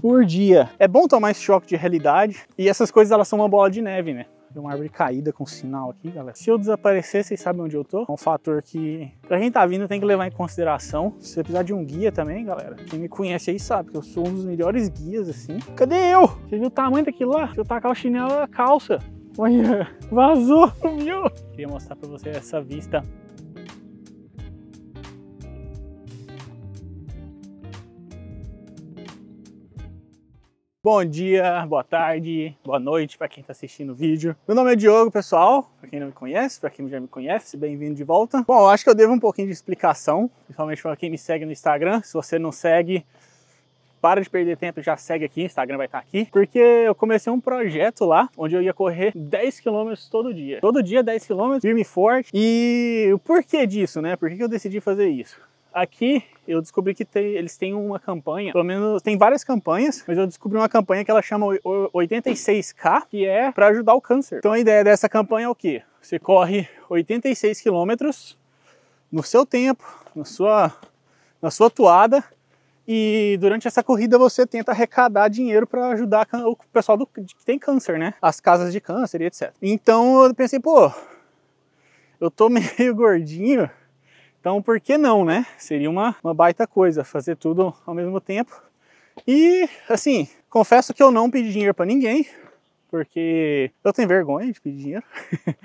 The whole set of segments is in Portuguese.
por dia. É bom tomar esse choque de realidade e essas coisas elas são uma bola de neve, né? Tem uma árvore caída com sinal aqui, galera. Se eu desaparecer, vocês sabem onde eu tô. É um fator que, pra quem tá vindo, tem que levar em consideração. Se você precisar de um guia também, galera. Quem me conhece aí sabe que eu sou um dos melhores guias, assim. Cadê eu? Você viu o tamanho daquilo lá? Se eu tacar o chinelo, a calça. Olha, vazou, viu? Queria mostrar pra você essa vista Bom dia, boa tarde, boa noite para quem está assistindo o vídeo. Meu nome é Diogo, pessoal, para quem não me conhece, para quem já me conhece, bem-vindo de volta. Bom, acho que eu devo um pouquinho de explicação, principalmente para quem me segue no Instagram. Se você não segue, para de perder tempo, já segue aqui, Instagram vai estar tá aqui, porque eu comecei um projeto lá, onde eu ia correr 10 km todo dia. Todo dia 10 km, firme e forte. E o porquê disso, né? Por que eu decidi fazer isso? Aqui eu descobri que tem, eles têm uma campanha, pelo menos tem várias campanhas, mas eu descobri uma campanha que ela chama 86K, que é para ajudar o câncer. Então a ideia dessa campanha é o quê? Você corre 86 quilômetros no seu tempo, na sua, na sua toada, e durante essa corrida você tenta arrecadar dinheiro para ajudar o pessoal do, que tem câncer, né? As casas de câncer e etc. Então eu pensei, pô, eu tô meio gordinho, então, por que não, né? Seria uma, uma baita coisa fazer tudo ao mesmo tempo. E, assim, confesso que eu não pedi dinheiro para ninguém, porque eu tenho vergonha de pedir dinheiro.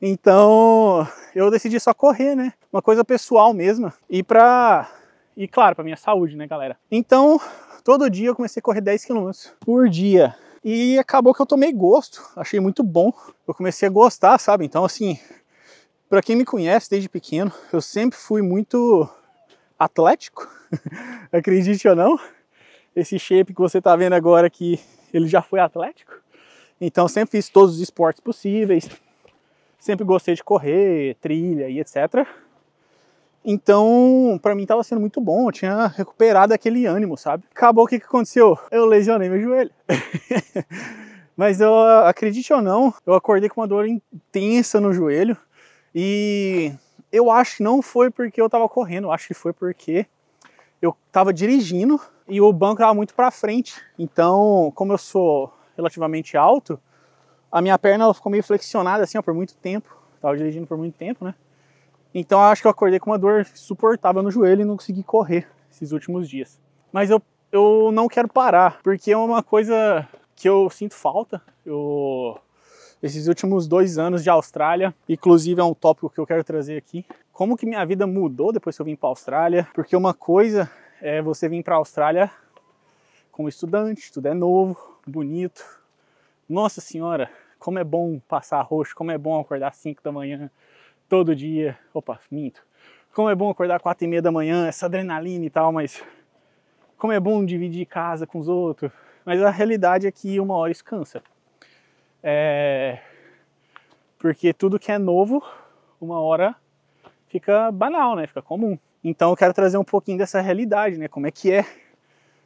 então, eu decidi só correr, né? Uma coisa pessoal mesmo. E para E claro, pra minha saúde, né, galera? Então, todo dia eu comecei a correr 10 km por dia. E acabou que eu tomei gosto, achei muito bom. Eu comecei a gostar, sabe? Então, assim, para quem me conhece desde pequeno, eu sempre fui muito atlético, acredite ou não. Esse shape que você está vendo agora aqui, ele já foi atlético. Então sempre fiz todos os esportes possíveis. Sempre gostei de correr, trilha e etc. Então, para mim estava sendo muito bom, eu tinha recuperado aquele ânimo, sabe? Acabou o que, que aconteceu? Eu lesionei meu joelho. Mas eu acredite ou não, eu acordei com uma dor intensa no joelho. E eu acho que não foi porque eu estava correndo, eu acho que foi porque eu estava dirigindo e o banco estava muito para frente. Então, como eu sou relativamente alto, a minha perna ficou meio flexionada assim ó, por muito tempo. Estava dirigindo por muito tempo, né? Então, eu acho que eu acordei com uma dor suportável no joelho e não consegui correr esses últimos dias. Mas eu, eu não quero parar, porque é uma coisa que eu sinto falta. Eu esses últimos dois anos de Austrália. Inclusive é um tópico que eu quero trazer aqui. Como que minha vida mudou depois que eu vim para a Austrália? Porque uma coisa é você vir para a Austrália como estudante, tudo é novo, bonito. Nossa senhora, como é bom passar roxo, como é bom acordar 5 da manhã todo dia. Opa, minto. Como é bom acordar 4 e meia da manhã, essa adrenalina e tal, mas como é bom dividir casa com os outros. Mas a realidade é que uma hora isso cansa. É... Porque tudo que é novo, uma hora fica banal, né? Fica comum. Então eu quero trazer um pouquinho dessa realidade, né? Como é que é?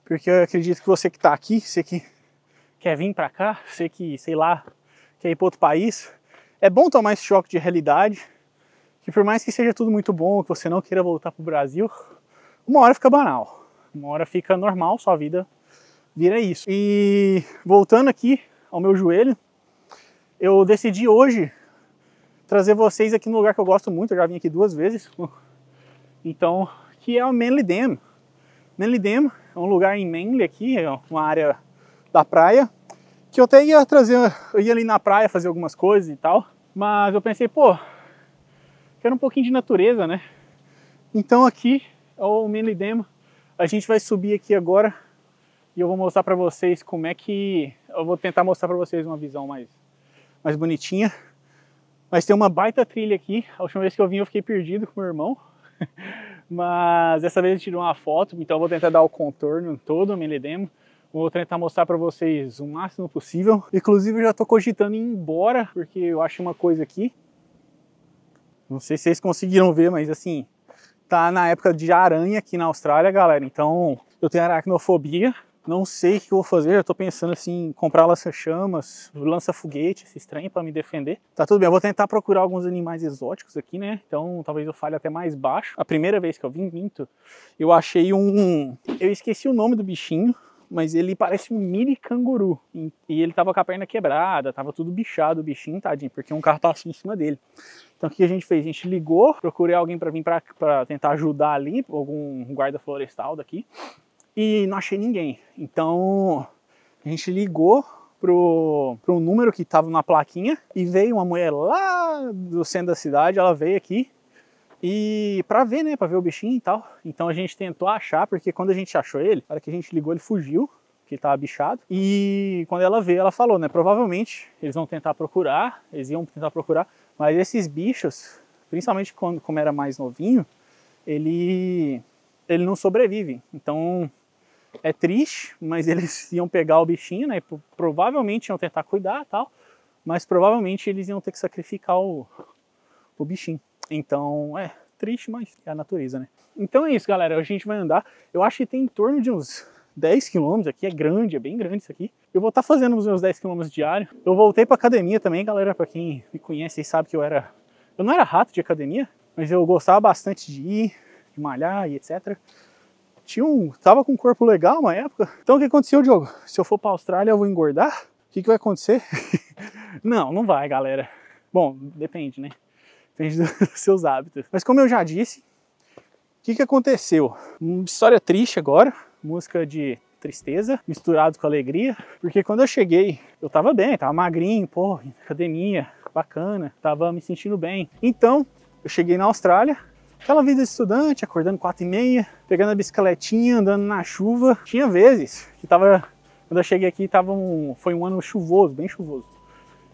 Porque eu acredito que você que está aqui, você que quer vir para cá, você que, sei lá, quer ir para outro país, é bom tomar esse choque de realidade, que por mais que seja tudo muito bom, que você não queira voltar para o Brasil, uma hora fica banal, uma hora fica normal, sua vida vira isso. E voltando aqui ao meu joelho, eu decidi hoje trazer vocês aqui no lugar que eu gosto muito, eu já vim aqui duas vezes, então, que é o Manly Dam. Manly Dam é um lugar em Manly aqui, é uma área da praia, que eu até ia trazer, eu ia ali na praia fazer algumas coisas e tal, mas eu pensei, pô, quero um pouquinho de natureza, né? Então aqui é o Manly Dam, a gente vai subir aqui agora e eu vou mostrar para vocês como é que eu vou tentar mostrar para vocês uma visão mais mais bonitinha. Mas tem uma baita trilha aqui. A última vez que eu vim eu fiquei perdido com meu irmão. Mas dessa vez eu tirei uma foto, então eu vou tentar dar o contorno todo me Meledemo. Vou tentar mostrar para vocês o máximo possível. Inclusive eu já estou cogitando ir embora, porque eu acho uma coisa aqui. Não sei se vocês conseguiram ver, mas assim, tá na época de aranha aqui na Austrália, galera. Então eu tenho aracnofobia, não sei o que eu vou fazer, eu tô pensando assim, comprar lança-chamas, lança-foguete, esse estranho para me defender. Tá tudo bem, eu vou tentar procurar alguns animais exóticos aqui, né? Então talvez eu falhe até mais baixo. A primeira vez que eu vim, vinto, eu achei um... Eu esqueci o nome do bichinho, mas ele parece um mini canguru. E ele tava com a perna quebrada, tava tudo bichado o bichinho, tadinho, porque um carro passou em cima dele. Então o que a gente fez? A gente ligou, procurei alguém para vir para tentar ajudar ali, algum guarda florestal daqui e não achei ninguém. Então a gente ligou pro, pro número que estava na plaquinha e veio uma mulher lá do centro da cidade, ela veio aqui e para ver, né, para ver o bichinho e tal. Então a gente tentou achar, porque quando a gente achou ele, na hora que a gente ligou ele fugiu, que estava bichado. E quando ela veio, ela falou, né, provavelmente eles vão tentar procurar, eles iam tentar procurar, mas esses bichos, principalmente quando como era mais novinho, ele ele não sobrevive. Então é triste, mas eles iam pegar o bichinho, né? Provavelmente iam tentar cuidar tal, mas provavelmente eles iam ter que sacrificar o, o bichinho. Então, é triste, mas é a natureza, né? Então é isso, galera. A gente vai andar. Eu acho que tem em torno de uns 10 quilômetros aqui, é grande, é bem grande isso aqui. Eu vou estar tá fazendo os meus 10 quilômetros diário. Eu voltei para academia também, galera, para quem me conhece e sabe que eu era eu não era rato de academia, mas eu gostava bastante de ir, de malhar e etc tinha um, tava com um corpo legal uma época. Então o que aconteceu, Diogo? Se eu for para a Austrália, eu vou engordar? O que, que vai acontecer? não, não vai, galera. Bom, depende, né? Depende dos seus hábitos. Mas como eu já disse, o que, que aconteceu? Uma história triste agora, música de tristeza misturado com alegria, porque quando eu cheguei, eu tava bem, tava magrinho, pô, academia, bacana, tava me sentindo bem. Então, eu cheguei na Austrália, Aquela vida de estudante, acordando quatro e meia, pegando a bicicletinha, andando na chuva. Tinha vezes que tava, quando eu cheguei aqui, tava um, foi um ano chuvoso, bem chuvoso.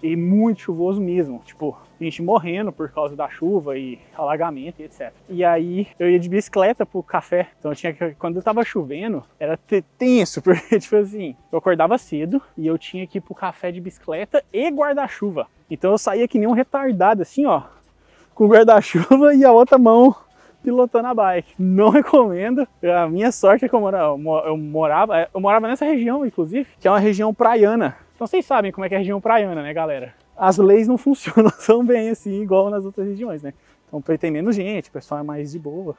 E muito chuvoso mesmo, tipo, gente morrendo por causa da chuva e alagamento e etc. E aí eu ia de bicicleta pro café, então eu tinha que, quando eu tava chovendo, era tenso, porque tipo assim, eu acordava cedo e eu tinha que ir pro café de bicicleta e guarda-chuva. Então eu saía que nem um retardado, assim ó, com guarda-chuva e a outra mão pilotando a bike. Não recomendo. A minha sorte é que eu morava, eu morava, é, eu morava nessa região, inclusive, que é uma região praiana. Então vocês sabem como é que é a região praiana, né, galera? As leis não funcionam tão bem assim, igual nas outras regiões, né? Então tem menos gente, o pessoal é mais de boa.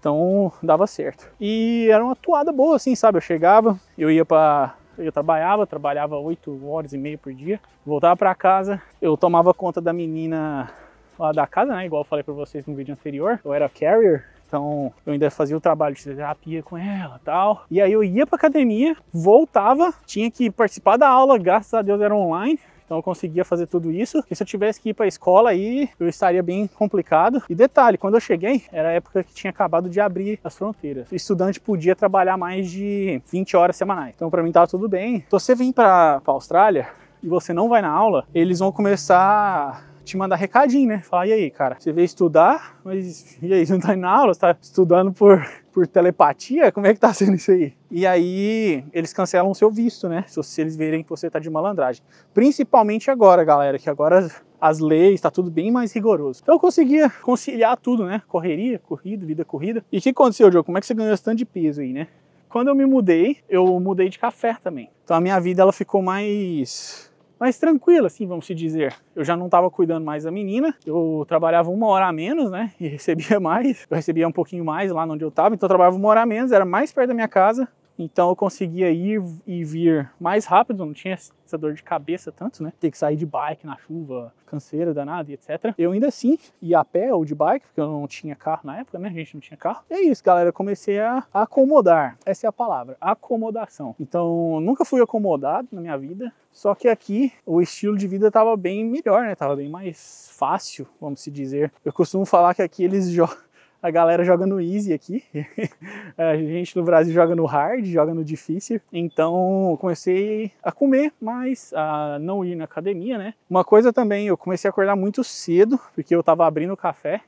Então dava certo. E era uma toada boa, assim, sabe? Eu chegava, eu ia para eu trabalhava, trabalhava 8 horas e meia por dia, voltava para casa, eu tomava conta da menina lá da casa, né? Igual eu falei para vocês no vídeo anterior, eu era carrier, então eu ainda fazia o trabalho de terapia com ela tal. E aí eu ia pra academia, voltava, tinha que participar da aula, graças a Deus era online. Então eu conseguia fazer tudo isso. E se eu tivesse que ir para a escola aí, eu estaria bem complicado. E detalhe, quando eu cheguei, era a época que tinha acabado de abrir as fronteiras. O estudante podia trabalhar mais de 20 horas semanais. Então para mim tava tudo bem. Se você vem para a Austrália, e você não vai na aula, eles vão começar te mandar recadinho, né? Falar, e aí, cara, você veio estudar, mas e aí, não tá indo na aula? Você tá estudando por, por telepatia? Como é que tá sendo isso aí? E aí, eles cancelam o seu visto, né? Se eles verem que você tá de malandragem. Principalmente agora, galera, que agora as leis, tá tudo bem mais rigoroso. Então eu conseguia conciliar tudo, né? Correria, corrida, vida corrida. E o que aconteceu, Diogo? Como é que você ganhou esse tanto de peso aí, né? Quando eu me mudei, eu mudei de café também. Então a minha vida ela ficou mais mais tranquila, assim, vamos se dizer. Eu já não estava cuidando mais da menina, eu trabalhava uma hora a menos, né? E recebia mais, eu recebia um pouquinho mais lá onde eu estava, então eu trabalhava uma hora a menos, era mais perto da minha casa, então eu conseguia ir e vir mais rápido, não tinha essa dor de cabeça tanto, né? Ter que sair de bike na chuva, canseira danada e etc. Eu ainda assim ia a pé ou de bike, porque eu não tinha carro na época, né? A gente não tinha carro. E é isso, galera. Eu comecei a acomodar. Essa é a palavra, acomodação. Então nunca fui acomodado na minha vida. Só que aqui o estilo de vida estava bem melhor, né? Tava bem mais fácil, vamos se dizer. Eu costumo falar que aqui eles jogam a galera joga no easy aqui. a gente no Brasil joga no hard, joga no difícil. Então comecei a comer mas a não ir na academia, né? Uma coisa também, eu comecei a acordar muito cedo, porque eu tava abrindo o café.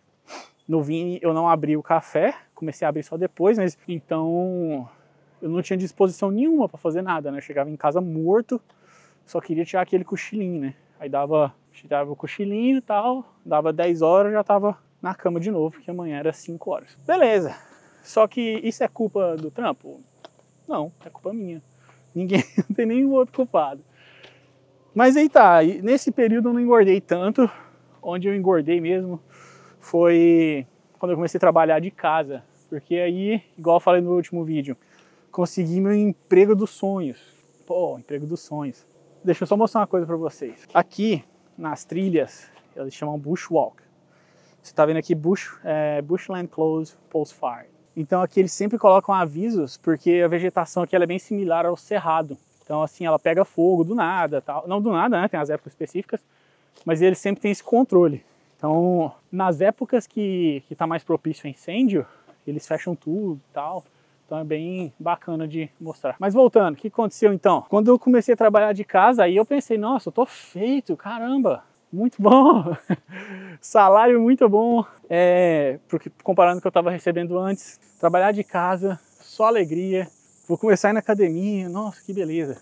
No Vini eu não abri o café, comecei a abrir só depois, mas então eu não tinha disposição nenhuma para fazer nada, né? Eu chegava em casa morto, só queria tirar aquele cochilinho, né? Aí dava, tirava o cochilinho e tal, dava 10 horas, já tava na cama de novo, que amanhã era 5 horas. Beleza. Só que isso é culpa do trampo? Não, é culpa minha. Ninguém não tem nenhum outro culpado. Mas aí tá, nesse período eu não engordei tanto. Onde eu engordei mesmo foi quando eu comecei a trabalhar de casa. Porque aí, igual eu falei no último vídeo, consegui meu emprego dos sonhos. Pô, emprego dos sonhos. Deixa eu só mostrar uma coisa para vocês. Aqui, nas trilhas, eles chamam bushwalk. Você está vendo aqui bush, é, Bushland Close Post Fire. Então aqui eles sempre colocam avisos, porque a vegetação aqui é bem similar ao cerrado. Então assim, ela pega fogo do nada, tal. não do nada, né? tem as épocas específicas, mas eles sempre têm esse controle. Então, nas épocas que está mais propício a incêndio, eles fecham tudo e tal. Então é bem bacana de mostrar. Mas voltando, o que aconteceu então? Quando eu comecei a trabalhar de casa, aí eu pensei, nossa, eu tô feito, caramba muito bom, salário muito bom, é, porque, comparando com o que eu estava recebendo antes. Trabalhar de casa, só alegria. Vou começar a ir na academia, nossa, que beleza.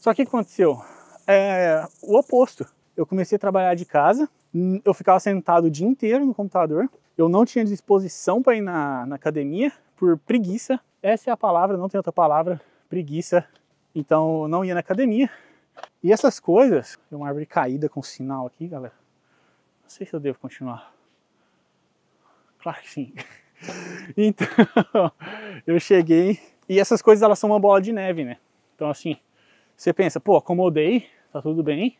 Só que o que aconteceu? É, o oposto. Eu comecei a trabalhar de casa, hum, eu ficava sentado o dia inteiro no computador, eu não tinha disposição para ir na, na academia por preguiça. Essa é a palavra, não tem outra palavra, preguiça. Então eu não ia na academia, e essas coisas, tem uma árvore caída com sinal aqui, galera. Não sei se eu devo continuar. Claro que sim. Então, eu cheguei e essas coisas elas são uma bola de neve, né? Então assim, você pensa, pô, acomodei, tá tudo bem.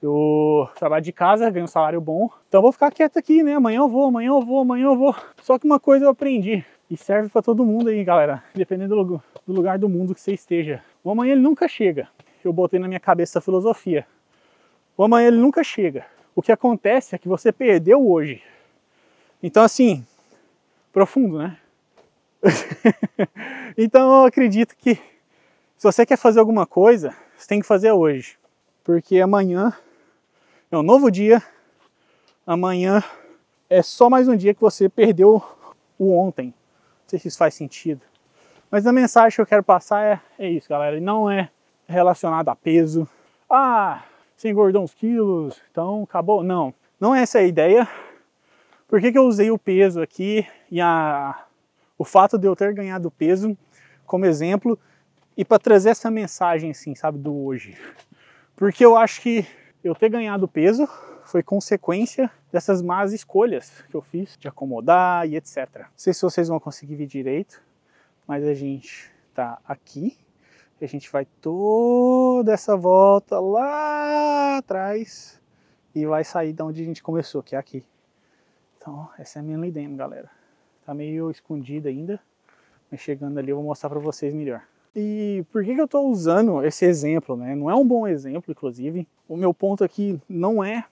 Eu trabalho de casa, ganho um salário bom, então vou ficar quieto aqui, né? Amanhã eu vou, amanhã eu vou, amanhã eu vou. Só que uma coisa eu aprendi e serve para todo mundo aí, galera, dependendo do lugar do mundo que você esteja. O amanhã ele nunca chega eu botei na minha cabeça a filosofia. O amanhã ele nunca chega. O que acontece é que você perdeu hoje. Então, assim, profundo, né? então, eu acredito que se você quer fazer alguma coisa, você tem que fazer hoje. Porque amanhã é um novo dia, amanhã é só mais um dia que você perdeu o ontem. Não sei se isso faz sentido. Mas a mensagem que eu quero passar é, é isso, galera. Não é relacionado a peso. Ah, você engordou uns quilos, então acabou. Não, não é essa a ideia. Por que, que eu usei o peso aqui e a, o fato de eu ter ganhado peso como exemplo e para trazer essa mensagem, assim, sabe, do hoje? Porque eu acho que eu ter ganhado peso foi consequência dessas más escolhas que eu fiz de acomodar e etc. Não sei se vocês vão conseguir ver direito, mas a gente tá aqui e a gente vai toda essa volta lá atrás e vai sair da onde a gente começou, que é aqui. Então, essa é a minha Lidem, galera. Tá meio escondida ainda, mas chegando ali eu vou mostrar para vocês melhor. E por que, que eu tô usando esse exemplo, né? Não é um bom exemplo, inclusive. O meu ponto aqui não é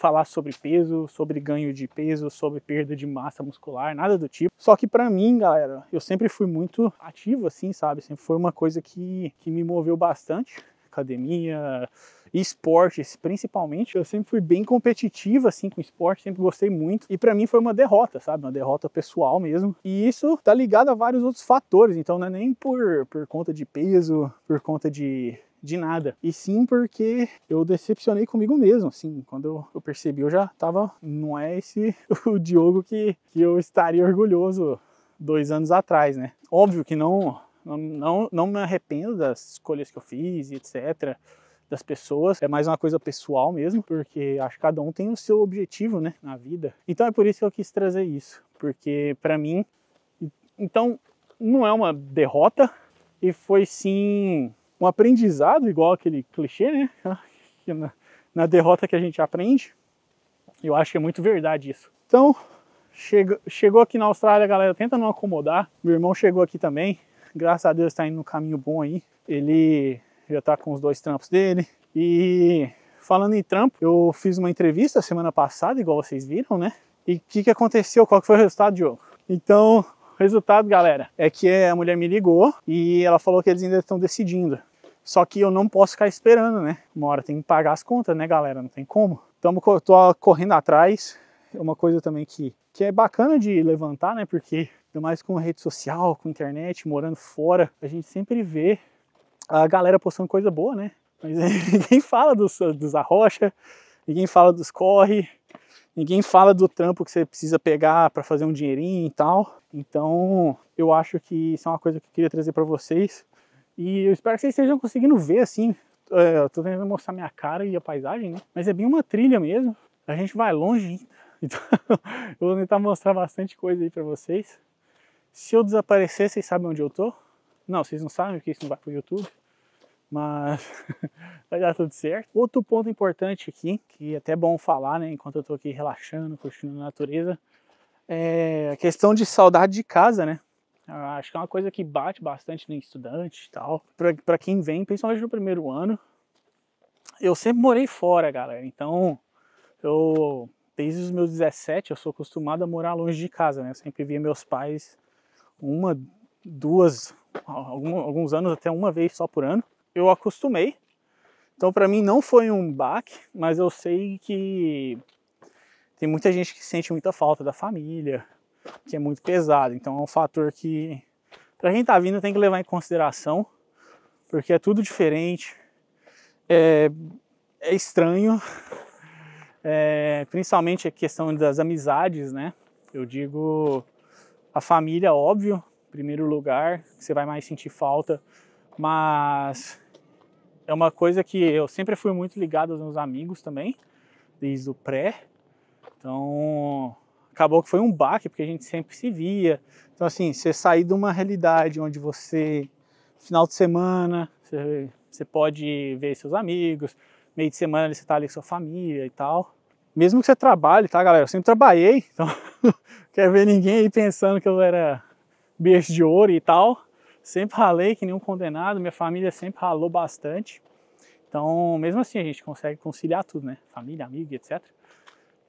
falar sobre peso, sobre ganho de peso, sobre perda de massa muscular, nada do tipo. Só que para mim, galera, eu sempre fui muito ativo assim, sabe? Sempre foi uma coisa que, que me moveu bastante. Academia, esportes, principalmente. Eu sempre fui bem competitiva assim com esporte, sempre gostei muito. E para mim foi uma derrota, sabe? Uma derrota pessoal mesmo. E isso tá ligado a vários outros fatores, então não é nem por, por conta de peso, por conta de de nada, e sim porque eu decepcionei comigo mesmo, assim, quando eu, percebi eu já tava, não é esse o Diogo que, que eu estaria orgulhoso dois anos atrás, né? Óbvio que não, não, não me arrependo das escolhas que eu fiz e etc das pessoas, é mais uma coisa pessoal mesmo, porque acho que cada um tem o seu objetivo, né, na vida. Então é por isso que eu quis trazer isso, porque para mim, então não é uma derrota e foi sim um aprendizado, igual aquele clichê, né? na, na derrota que a gente aprende. Eu acho que é muito verdade isso. Então, chegou aqui na Austrália, galera, tenta não acomodar. Meu irmão chegou aqui também. Graças a Deus está indo no caminho bom aí. Ele já tá com os dois trampos dele. E falando em trampo, eu fiz uma entrevista semana passada, igual vocês viram, né? E o que, que aconteceu? Qual que foi o resultado, Diogo? Então, o resultado, galera, é que a mulher me ligou e ela falou que eles ainda estão decidindo. Só que eu não posso ficar esperando, né? Uma hora tem que pagar as contas, né, galera? Não tem como. Então, eu tô correndo atrás. É uma coisa também que, que é bacana de levantar, né? Porque, ainda mais com rede social, com internet, morando fora, a gente sempre vê a galera postando coisa boa, né? Mas ninguém fala dos, dos arrocha, ninguém fala dos corre, ninguém fala do trampo que você precisa pegar para fazer um dinheirinho e tal. Então, eu acho que isso é uma coisa que eu queria trazer para vocês. E eu espero que vocês estejam conseguindo ver assim. É, eu tô tentando mostrar minha cara e a paisagem, né? Mas é bem uma trilha mesmo. A gente vai longe Então eu vou tentar mostrar bastante coisa aí pra vocês. Se eu desaparecer, vocês sabem onde eu tô? Não, vocês não sabem, porque isso não vai pro YouTube. Mas vai dar tudo certo. Outro ponto importante aqui, que é até bom falar, né? Enquanto eu tô aqui relaxando, curtindo a natureza, é a questão de saudade de casa, né? Ah, acho que é uma coisa que bate bastante no estudante e tal. Para quem vem, principalmente no primeiro ano, eu sempre morei fora, galera. Então, eu desde os meus 17, eu sou acostumado a morar longe de casa, né? Eu sempre via meus pais uma, duas, alguns anos até uma vez só por ano. Eu acostumei. Então, para mim não foi um baque, mas eu sei que tem muita gente que sente muita falta da família, que é muito pesado. Então é um fator que para quem estar tá vindo tem que levar em consideração, porque é tudo diferente, é, é estranho, é, principalmente a questão das amizades, né? Eu digo a família, óbvio, primeiro lugar, você vai mais sentir falta, mas é uma coisa que eu sempre fui muito ligado aos meus amigos também, desde o pré. Então, acabou que foi um baque, porque a gente sempre se via. Então, assim, você sair de uma realidade onde você, final de semana, você, você pode ver seus amigos, meio de semana você está ali com sua família e tal. Mesmo que você trabalhe, tá, galera? Eu sempre trabalhei, então não quero ver ninguém aí pensando que eu era berço de ouro e tal. Sempre ralei que nenhum condenado, minha família sempre ralou bastante. Então, mesmo assim, a gente consegue conciliar tudo, né? Família, amigo, etc.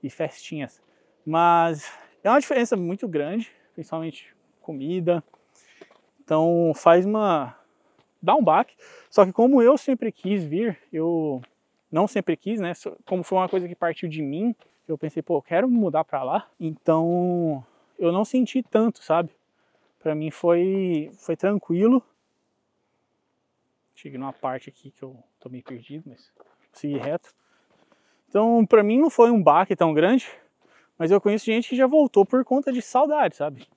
E festinhas. Mas é uma diferença muito grande, principalmente comida. Então faz uma. dá um baque. Só que como eu sempre quis vir, eu não sempre quis, né? Como foi uma coisa que partiu de mim, eu pensei, pô, eu quero mudar para lá. Então eu não senti tanto, sabe? Para mim foi, foi tranquilo. Cheguei numa parte aqui que eu tô meio perdido, mas segui reto. Então, para mim não foi um baque tão grande. Mas eu conheço gente que já voltou por conta de saudade, sabe?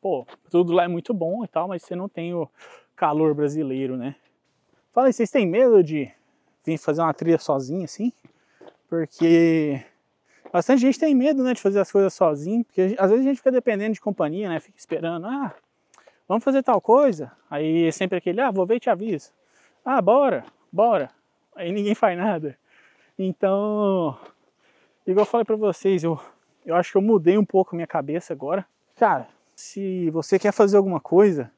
Pô, tudo lá é muito bom e tal, mas você não tem o calor brasileiro, né? Fala aí, vocês têm medo de vir fazer uma trilha sozinho assim? Porque bastante gente tem medo, né, de fazer as coisas sozinho, porque às vezes a gente fica dependendo de companhia, né? Fica esperando, ah, vamos fazer tal coisa. Aí é sempre aquele, ah, vou ver e te aviso. Ah, bora, bora. Aí ninguém faz nada. Então, igual eu falei para vocês, eu eu acho que eu mudei um pouco a minha cabeça agora. Cara, se você quer fazer alguma coisa,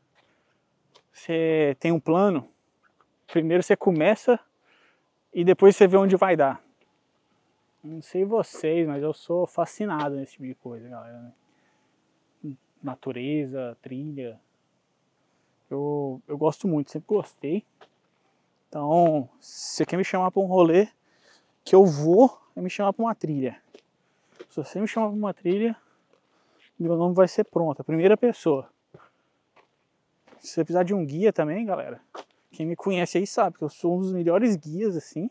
você tem um plano, primeiro você começa e depois você vê onde vai dar. Não sei vocês, mas eu sou fascinado nesse tipo de coisa, galera. Né? Natureza, trilha. Eu, eu gosto muito, sempre gostei. Então, se você quer me chamar para um rolê, que eu vou, é me chamar para uma trilha. Se você me chamar para uma trilha, meu nome vai ser pronto, a primeira pessoa. Se você precisar de um guia também, galera, quem me conhece aí sabe que eu sou um dos melhores guias, assim,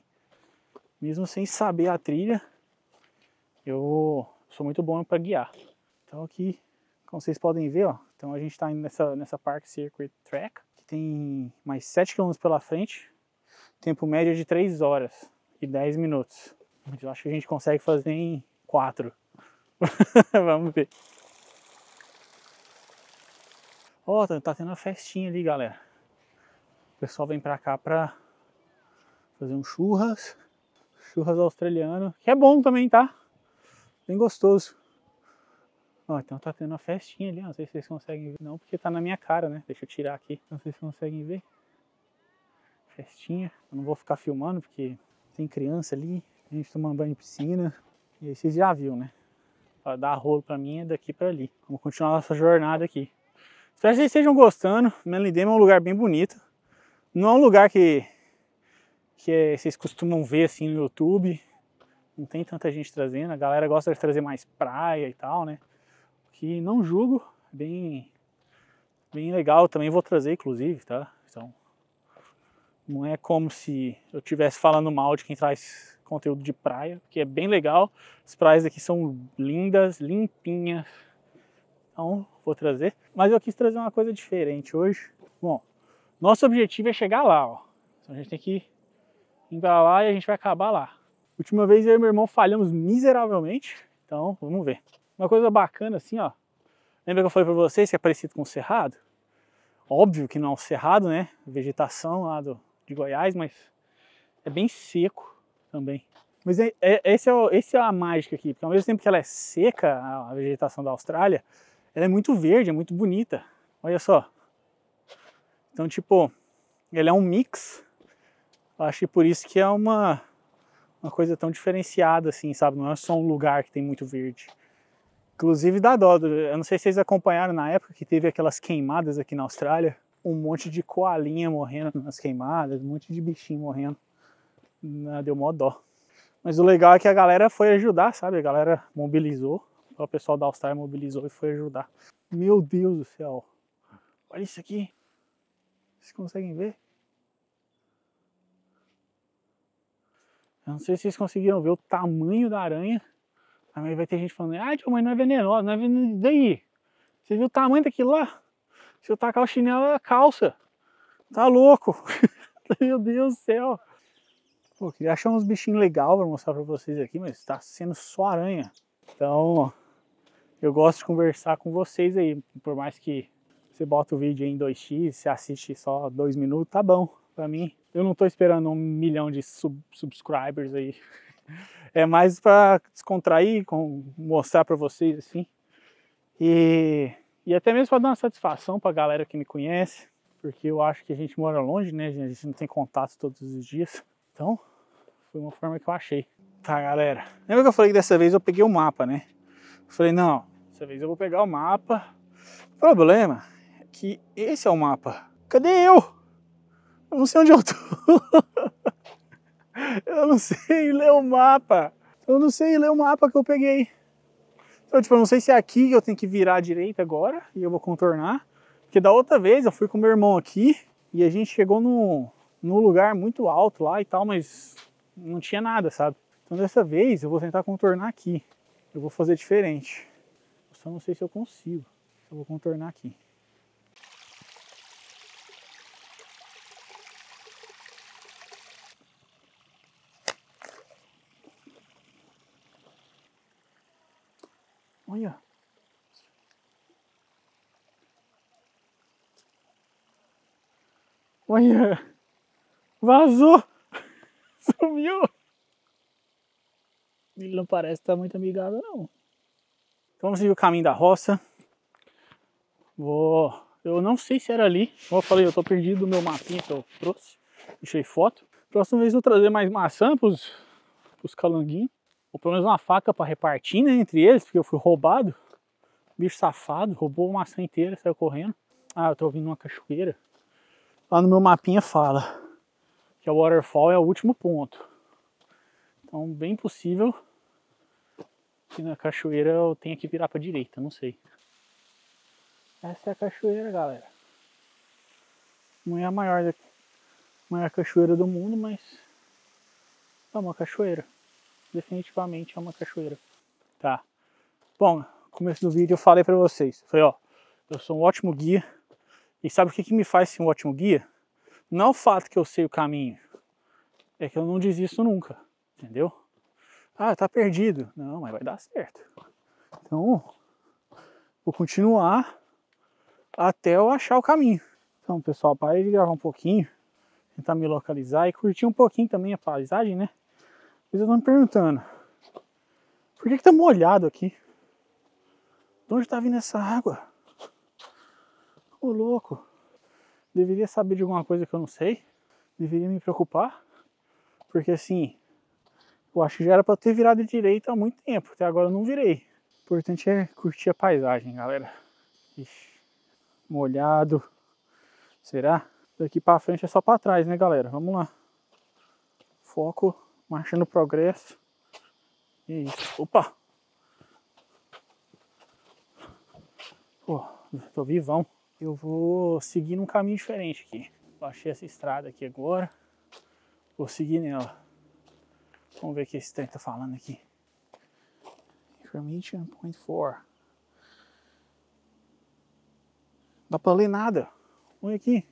mesmo sem saber a trilha, eu sou muito bom para guiar. Então aqui, como vocês podem ver, ó, então a gente está indo nessa, nessa Park Circuit Track, que tem mais 7 km pela frente, tempo médio é de 3 horas e 10 minutos. Eu acho que a gente consegue fazer em quatro. Vamos ver. Ó, oh, tá tendo uma festinha ali, galera. O pessoal vem pra cá pra fazer um churras. Churras australiano, que é bom também, tá? Bem gostoso. Ó, então tá tendo uma festinha ali, não sei se vocês conseguem ver não, porque tá na minha cara, né? Deixa eu tirar aqui, não sei se vocês conseguem ver. Festinha, eu não vou ficar filmando porque tem criança ali, a gente tomando banho de piscina. E aí vocês já viram, né? Pra dar rolo pra mim é daqui pra ali. Vamos continuar nossa jornada aqui. Espero que vocês estejam gostando. Melindema é um lugar bem bonito. Não é um lugar que, que é, vocês costumam ver assim no YouTube. Não tem tanta gente trazendo. A galera gosta de trazer mais praia e tal, né? Que não julgo. Bem, bem legal. Também vou trazer, inclusive, tá? Então, não é como se eu estivesse falando mal de quem traz conteúdo de praia, que é bem legal. As praias aqui são lindas, limpinhas. Então, vou trazer. Mas eu quis trazer uma coisa diferente hoje. Bom, nosso objetivo é chegar lá, ó. Então a gente tem que ir pra lá e a gente vai acabar lá. Última vez eu e meu irmão falhamos miseravelmente, então vamos ver. Uma coisa bacana assim, ó. Lembra que eu falei para vocês que é parecido com o cerrado? Óbvio que não é um cerrado, né? Vegetação lá do, de Goiás, mas é bem seco também. Mas é, é, esse, é o, esse é a mágica aqui, porque ao mesmo tempo que ela é seca, a vegetação da Austrália, ela é muito verde, é muito bonita. Olha só. Então, tipo, ele é um mix. Acho que por isso que é uma, uma coisa tão diferenciada, assim, sabe? Não é só um lugar que tem muito verde. Inclusive da dó, eu não sei se vocês acompanharam na época que teve aquelas queimadas aqui na Austrália, um monte de coalinha morrendo nas queimadas, um monte de bichinho morrendo. Né, deu mó dó. Mas o legal é que a galera foi ajudar, sabe? A galera mobilizou. O pessoal da All-Star mobilizou e foi ajudar. Meu Deus do céu. Olha isso aqui. Vocês conseguem ver? Eu não sei se vocês conseguiram ver o tamanho da aranha. Também vai ter gente falando, ah, tio, mas não é venenosa, não é venenosa. Daí? Você viu o tamanho daquilo lá? Se eu tacar o chinelo, é calça. Tá louco. Meu Deus do céu. Pô, queria achar uns bichinhos legal para mostrar para vocês aqui, mas está sendo só aranha. Então, eu gosto de conversar com vocês aí. Por mais que você bota o vídeo em 2x, você assiste só 2 minutos, tá bom para mim. Eu não tô esperando um milhão de sub subscribers aí. É mais para descontrair, com, mostrar para vocês assim. E, e até mesmo para dar uma satisfação para a galera que me conhece, porque eu acho que a gente mora longe, né? A gente não tem contato todos os dias. Então, foi uma forma que eu achei. Tá, galera. Lembra que eu falei que dessa vez eu peguei o mapa, né? Eu falei, não, dessa vez eu vou pegar o mapa. O problema é que esse é o mapa. Cadê eu? Eu não sei onde eu tô. eu não sei ler o mapa. Eu não sei ler o mapa que eu peguei. Então, tipo, eu não sei se é aqui que eu tenho que virar à direita agora e eu vou contornar. Porque da outra vez eu fui com meu irmão aqui e a gente chegou num, num lugar muito alto lá e tal, mas não tinha nada, sabe? Então dessa vez eu vou tentar contornar aqui. Eu vou fazer diferente. Eu só não sei se eu consigo. Eu vou contornar aqui. Olha. Olha. Vazou! Sumiu! Ele não parece estar muito amigável, não. Vamos seguir o caminho da roça. Vou... Eu não sei se era ali. Como eu falei, eu tô perdido do meu mapinha que eu trouxe. Deixei foto. Próxima vez eu vou trazer mais maçã pros, pros calanguinhos. Ou pelo menos uma faca para repartir né, entre eles, porque eu fui roubado. Bicho safado, roubou uma maçã inteira, saiu correndo. Ah, eu tô ouvindo uma cachoeira. Lá no meu mapinha fala que a é waterfall é o último ponto. Então, bem possível que na cachoeira eu tenha que virar para direita, não sei. Essa é a cachoeira, galera. Não é a maior, maior cachoeira do mundo, mas é uma cachoeira. Definitivamente é uma cachoeira. Tá. Bom, no começo do vídeo eu falei para vocês. Falei, ó, eu sou um ótimo guia. E sabe o que, que me faz ser um ótimo guia? Não é o fato que eu sei o caminho, é que eu não desisto nunca, entendeu? Ah, tá perdido. Não, mas vai dar certo. Então, vou continuar até eu achar o caminho. Então, pessoal, parei de gravar um pouquinho, tentar me localizar e curtir um pouquinho também a paisagem, né? Vocês estão me perguntando, por que, que tá molhado aqui? De onde tá vindo essa água? Ô, louco! deveria saber de alguma coisa que eu não sei, deveria me preocupar, porque assim, eu acho que já era para ter virado direita há muito tempo, até agora eu não virei. O importante é curtir a paisagem, galera. Ixi, molhado. Será? Daqui para frente é só para trás, né, galera? Vamos lá. Foco, marcha no progresso. E é isso. Opa! Pô, tô vivão eu vou seguir num caminho diferente aqui. Baixei essa estrada aqui agora, vou seguir nela. Vamos ver o que esse trem tá falando aqui. Information point four. Dá pra ler nada. Olha aqui.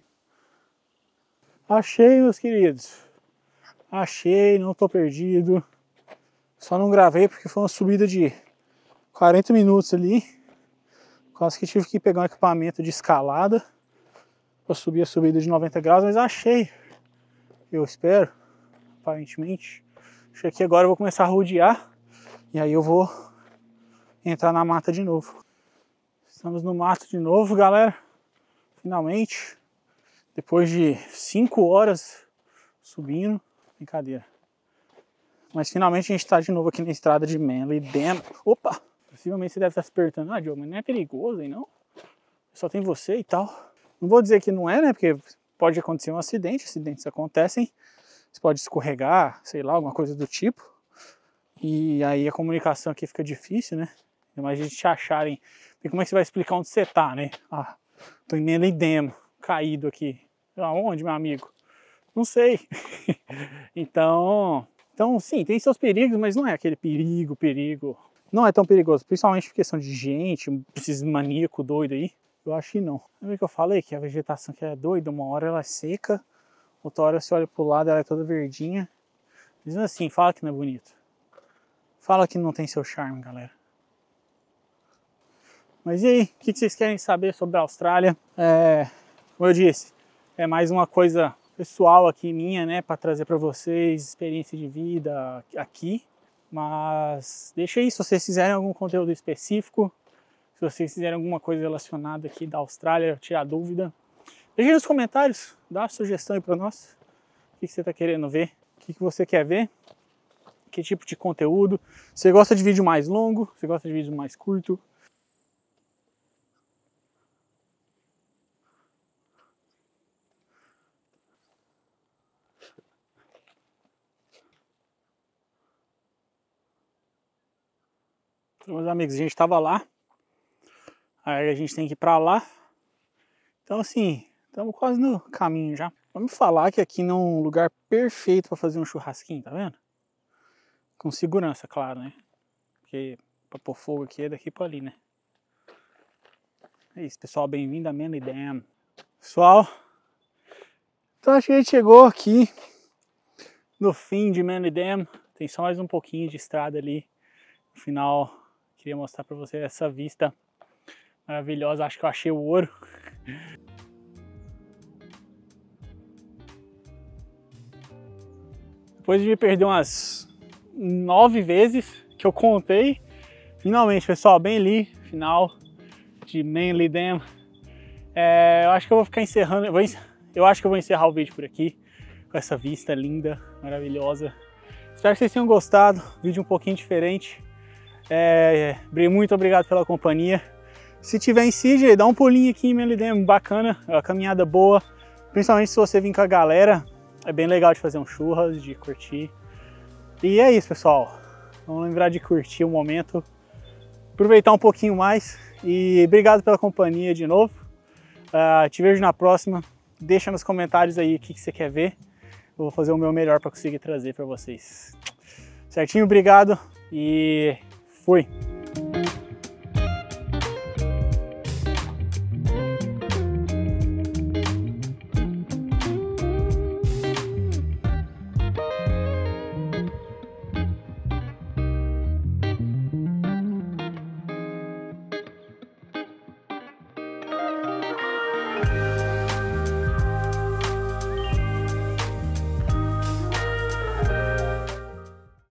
Achei, meus queridos. Achei, não tô perdido. Só não gravei porque foi uma subida de 40 minutos ali quase que tive que pegar um equipamento de escalada para subir a subida de 90 graus, mas achei, eu espero, aparentemente. Achei que agora eu vou começar a rodear e aí eu vou entrar na mata de novo. Estamos no mato de novo, galera. Finalmente, depois de 5 horas subindo, brincadeira. Mas finalmente a gente está de novo aqui na estrada de Manly Dam. Opa! Possivelmente você deve estar se perguntando, ah, Diogo, mas não é perigoso, hein, não? Só tem você e tal. Não vou dizer que não é, né? Porque pode acontecer um acidente, acidentes acontecem. Você pode escorregar, sei lá, alguma coisa do tipo. E aí a comunicação aqui fica difícil, né? Imagina te acharem. e como é que você vai explicar onde você tá, né? Ah, tô em Melidemo, caído aqui. Aonde, meu amigo? Não sei. então, então, sim, tem seus perigos, mas não é aquele perigo, perigo não é tão perigoso, principalmente questão de gente, esses maníaco doido aí. Eu acho que não. Lembra que eu falei que a vegetação que é doida, uma hora ela é seca, outra hora você olha pro lado ela é toda verdinha. Mesmo assim, fala que não é bonito. Fala que não tem seu charme, galera. Mas e aí, o que vocês querem saber sobre a Austrália? É, como eu disse, é mais uma coisa pessoal aqui minha, né, para trazer para vocês experiência de vida aqui. Mas deixa aí, se vocês fizerem algum conteúdo específico, se vocês fizerem alguma coisa relacionada aqui da Austrália, tirar dúvida, deixa aí nos comentários, dá uma sugestão aí para nós. O que, que você está querendo ver? O que, que você quer ver? Que tipo de conteúdo? Você gosta de vídeo mais longo? Você gosta de vídeo mais curto? meus amigos, a gente estava lá. Aí a gente tem que ir para lá. Então, assim, estamos quase no caminho já. Vamos falar que aqui não é um lugar perfeito para fazer um churrasquinho, tá vendo? Com segurança, claro, né? Porque para pôr fogo aqui é daqui para ali, né? É isso, pessoal. Bem-vindo a Man Dam. Pessoal, então acho que a gente chegou aqui no fim de Man Dam. Tem só mais um pouquinho de estrada ali no final Queria mostrar para vocês essa vista maravilhosa. Acho que eu achei o ouro. Depois de me perder umas nove vezes que eu contei, finalmente, pessoal, bem ali, final de Manly Dam. É, eu acho que eu vou ficar encerrando, eu, vou, eu acho que eu vou encerrar o vídeo por aqui, com essa vista linda, maravilhosa. Espero que vocês tenham gostado, vídeo um pouquinho diferente. É, muito obrigado pela companhia. Se tiver em Sidney, dá um pulinho aqui em Melidem, bacana, é uma caminhada boa. Principalmente se você vir com a galera, é bem legal de fazer um churras, de curtir. E é isso, pessoal. Vamos lembrar de curtir o momento, aproveitar um pouquinho mais. E obrigado pela companhia de novo. Uh, te vejo na próxima. Deixa nos comentários aí o que, que você quer ver. Eu vou fazer o meu melhor para conseguir trazer para vocês. Certinho? Obrigado e foi